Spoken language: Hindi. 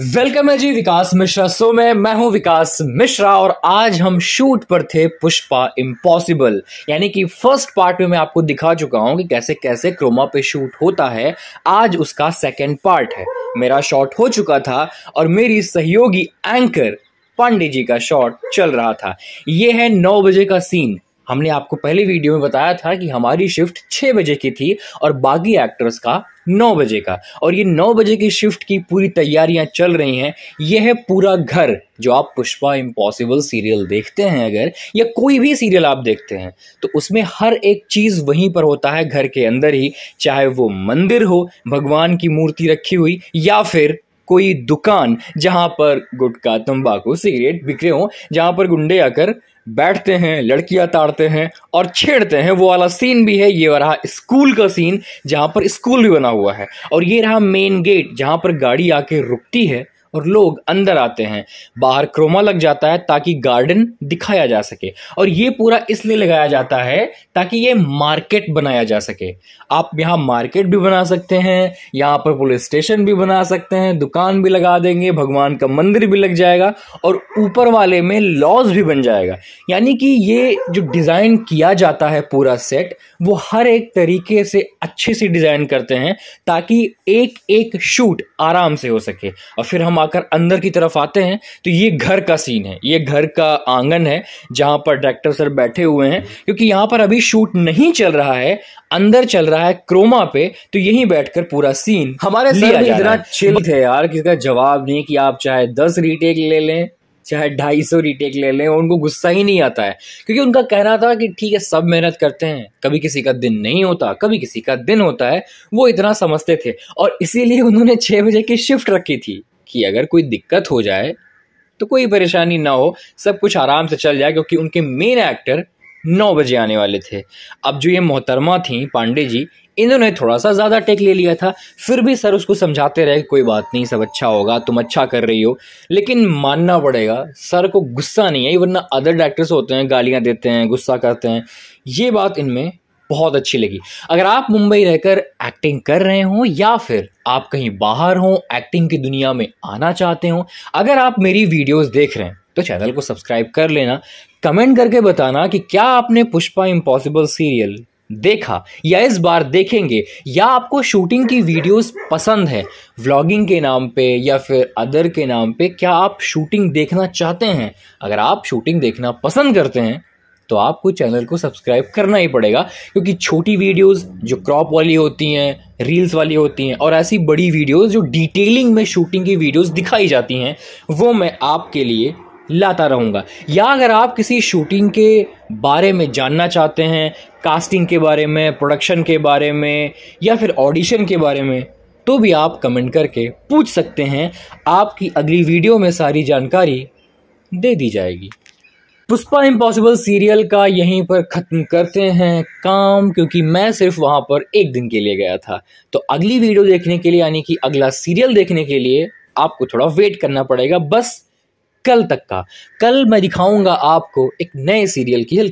वेलकम है जी विकास मिश्रा सो में मैं हूं विकास मिश्रा और आज हम शूट पर थे पुष्पा इम्पॉसिबल यानी कि फर्स्ट पार्ट में मैं आपको दिखा चुका हूं कि कैसे कैसे क्रोमा पे शूट होता है आज उसका सेकेंड पार्ट है मेरा शॉट हो चुका था और मेरी सहयोगी एंकर पांडे जी का शॉट चल रहा था ये है नौ बजे का सीन हमने आपको पहले वीडियो में बताया था कि हमारी शिफ्ट छः बजे की थी और बाकी एक्टर्स का नौ बजे का और ये नौ बजे की शिफ्ट की पूरी तैयारियां चल रही हैं यह है पूरा घर जो आप पुष्पा इम्पॉसिबल सीरियल देखते हैं अगर या कोई भी सीरियल आप देखते हैं तो उसमें हर एक चीज़ वहीं पर होता है घर के अंदर ही चाहे वो मंदिर हो भगवान की मूर्ति रखी हुई या फिर कोई दुकान जहां पर गुटखा तंबाकू सिगरेट बिक्रे हों जहां पर गुंडे आकर बैठते हैं लड़कियां ताड़ते हैं और छेड़ते हैं वो वाला सीन भी है ये रहा स्कूल का सीन जहां पर स्कूल भी बना हुआ है और ये रहा मेन गेट जहां पर गाड़ी आके रुकती है और लोग अंदर आते हैं बाहर क्रोमा लग जाता है ताकि गार्डन दिखाया जा सके और ये पूरा इसलिए लगाया जाता है ताकि ये मार्केट बनाया जा सके आप यहाँ मार्केट भी बना सकते हैं यहाँ पर पुलिस स्टेशन भी बना सकते हैं दुकान भी लगा देंगे भगवान का मंदिर भी लग जाएगा और ऊपर वाले में लॉज भी बन जाएगा यानी कि ये जो डिज़ाइन किया जाता है पूरा सेट वो हर एक तरीके से अच्छे से डिज़ाइन करते हैं ताकि एक एक शूट आराम से हो सके और फिर हम आकर अंदर की तरफ आते हैं तो ये घर का सीन है ये घर का आंगन है जहां पर डायरेक्टर सर बैठे हुए हैं क्योंकि यहां पर अभी शूट नहीं चल रहा है अंदर चल रहा है क्रोमा पे तो यहीं बैठकर पूरा सीन हमारे सर भी इतना चिल थे यार किसका जवाब नहीं कि आप चाहे दस रीटेक ले लें चाहे ढाई सौ रिटेक ले लें उनको गुस्सा ही नहीं आता है क्योंकि उनका कहना था कि ठीक है सब मेहनत करते हैं कभी किसी का दिन नहीं होता कभी किसी का दिन होता है वो इतना समझते थे और इसीलिए उन्होंने छह बजे की शिफ्ट रखी थी कि अगर कोई दिक्कत हो जाए तो कोई परेशानी ना हो सब कुछ आराम से चल जाए क्योंकि उनके मेन एक्टर नौ बजे आने वाले थे अब जो ये मोहतरमा थी पांडे जी इन्होंने थोड़ा सा ज़्यादा टेक ले लिया था फिर भी सर उसको समझाते रहे कि कोई बात नहीं सब अच्छा होगा तुम अच्छा कर रही हो लेकिन मानना पड़ेगा सर को गुस्सा नहीं है वरना अदर डायरेक्टर्स होते हैं गालियाँ देते हैं गुस्सा करते हैं ये बात इनमें बहुत अच्छी लगी अगर आप मुंबई रहकर एक्टिंग कर रहे हो या फिर आप कहीं बाहर हो एक्टिंग की दुनिया में आना चाहते हो अगर आप मेरी वीडियोस देख रहे हैं तो चैनल को सब्सक्राइब कर लेना कमेंट करके बताना कि क्या आपने पुष्पा इम्पॉसिबल सीरियल देखा या इस बार देखेंगे या आपको शूटिंग की वीडियोस पसंद है व्लॉगिंग के नाम पे या फिर अदर के नाम पे क्या आप शूटिंग देखना चाहते हैं अगर आप शूटिंग देखना पसंद करते हैं तो आपको चैनल को सब्सक्राइब करना ही पड़ेगा क्योंकि छोटी वीडियोस जो क्रॉप वाली होती हैं रील्स वाली होती हैं और ऐसी बड़ी वीडियोस जो डिटेलिंग में शूटिंग की वीडियोस दिखाई जाती हैं वो मैं आपके लिए लाता रहूँगा या अगर आप किसी शूटिंग के बारे में जानना चाहते हैं कास्टिंग के बारे में प्रोडक्शन के बारे में या फिर ऑडिशन के बारे में तो भी आप कमेंट करके पूछ सकते हैं आपकी अगली वीडियो में सारी जानकारी दे दी जाएगी पुष्पा इम्पॉसिबल सीरियल का यहीं पर ख़त्म करते हैं काम क्योंकि मैं सिर्फ वहाँ पर एक दिन के लिए गया था तो अगली वीडियो देखने के लिए यानी कि अगला सीरियल देखने के लिए आपको थोड़ा वेट करना पड़ेगा बस कल तक का कल मैं दिखाऊंगा आपको एक नए सीरियल की